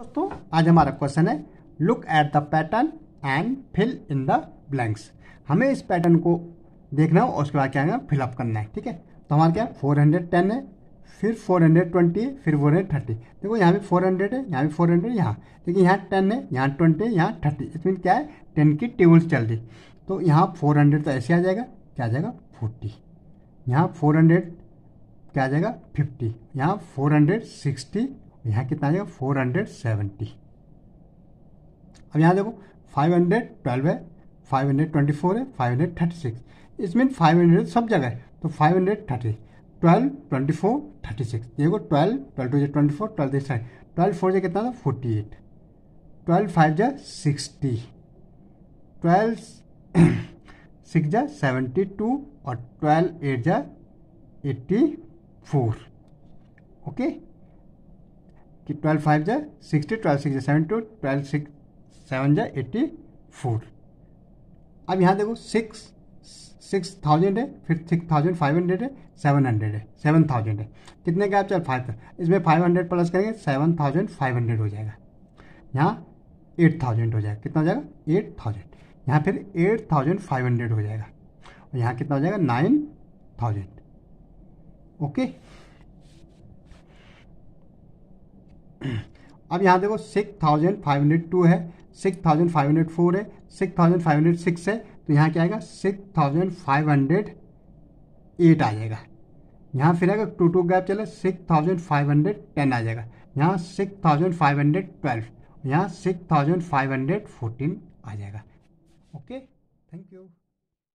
दोस्तों आज हमारा क्वेश्चन है look at the pattern and fill in the blanks हमें इस पैटर्न को देखना है और उसके बाद क्या है फिलअप करना है ठीक है तो हमारे क्या फोर हंड्रेड टेन है फिर फोर हंड्रेड ट्वेंटी है फिर फोर हंड्रेड थर्टी देखो यहाँ भी फोर हंड्रेड है यहाँ भी फोर हंड्रेड यहाँ देखिए यहाँ टेन है यहाँ ट्वेंटी है यहाँ थर्टी इसमें क्या है टेन की टेबल्स चल रही तो यहाँ फोर हंड्रेड तो ऐसे आ जाएगा क्या आ जाएगा फोर्टी यहाँ फोर हंड्रेड क्या आ जाएगा फिफ्टी यहाँ फोर हंड्रेड सिक्सटी यहाँ कितना आ जाएगा फोर हंड्रेड सेवेंटी अब यहाँ देखो फाइव हंड्रेड ट्वेल्व है फाइव हंड्रेड ट्वेंटी फोर है फाइव हंड्रेड थर्टी सिक्स इस मीन फाइव हंड्रेड सब जगह है तो five hundred thirty twelve twenty four thirty six देखो ट्वेल्व ट्वेल्व टू जो twenty four twelve three side twelve four जो कितना था फोर्टी एट ट्वेल्व फाइव जा सिक्सटी ट्वेल्व सिक्स जा सेवेंटी टू और ट्वेल्व एट जा एट्टी फोर ओके कि ट्वेल्व फाइव जाए सिक्सटी ट्वेल्व सिक्स जाए seven two twelve six seven जाए एट्टी फोर अब यहाँ देखो सिक्स सिक्स थाउजेंड है फिर सिक्स थाउजेंड फाइव हंड्रेड है सेवन हंड्रेड है सेवन थाउजेंड है कितने का आप चल फाइव इसमें फाइव हंड्रेड प्लस करेंगे सेवन थाउजेंड फाइव हंड्रेड हो जाएगा यहाँ एट थाउजेंड हो जाएगा कितना हो जाएगा एट थाउजेंड यहाँ फिर एट थाउजेंड फाइव हंड्रेड हो जाएगा और यहाँ कितना हो जाएगा नाइन थाउजेंड ओके अब यहाँ देखो six thousand five hundred two है six thousand five hundred four है six thousand five hundred six है तो यहाँ क्या आएगा six thousand five hundred eight आ जाएगा यहाँ फिर आएगा टू टू गैप चले six thousand five hundred ten आ जाएगा यहाँ six thousand five hundred twelve यहाँ six thousand five hundred fourteen आ जाएगा ओके थैंक यू